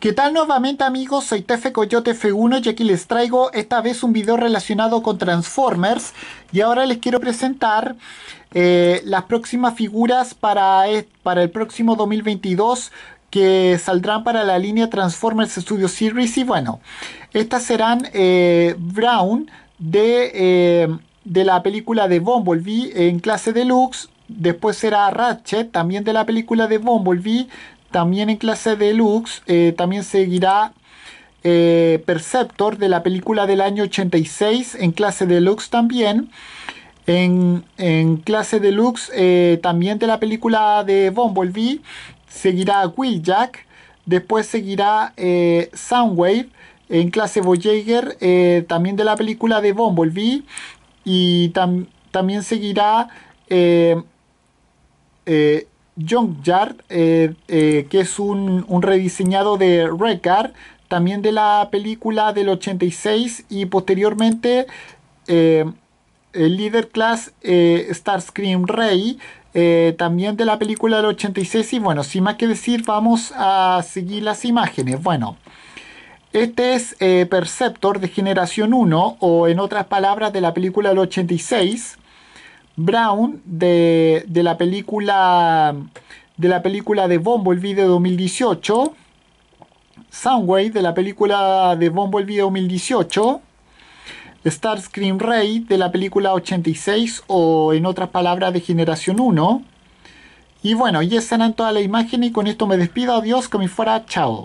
¿Qué tal nuevamente amigos? Soy Tefe Coyote F1 y aquí les traigo esta vez un video relacionado con Transformers y ahora les quiero presentar eh, las próximas figuras para, e, para el próximo 2022 que saldrán para la línea Transformers Studio Series y bueno, estas serán eh, Brown de, eh, de la película de Bumblebee en clase deluxe, después será Ratchet también de la película de Bumblebee, también en clase deluxe, eh, también seguirá eh, Perceptor de la película del año 86, en clase deluxe también. En, clase deluxe, eh, también de la película de Bumblebee, seguirá Jack Después seguirá Soundwave. En clase Voyager, también de la película de Bumblebee. Y también seguirá... ...Junkyard, eh, eh, que es un, rediseñado de Rickard, también de la película del 86 y posteriormente eh, el líder class Starscream Rey, también de la película del 86 y bueno, sin más que decir vamos a seguir las imágenes. Bueno. Este es Perceptor de generación 1 o en otras palabras de la película del 86. Brown de, la película de la película de 2018, Soundwave de la película de el de 2018, Starscream Ray de la película 86 o en otras palabras de Generación 1. Y bueno, y esa en toda la imagen y con esto me despido, adiós, que me fuera, chao.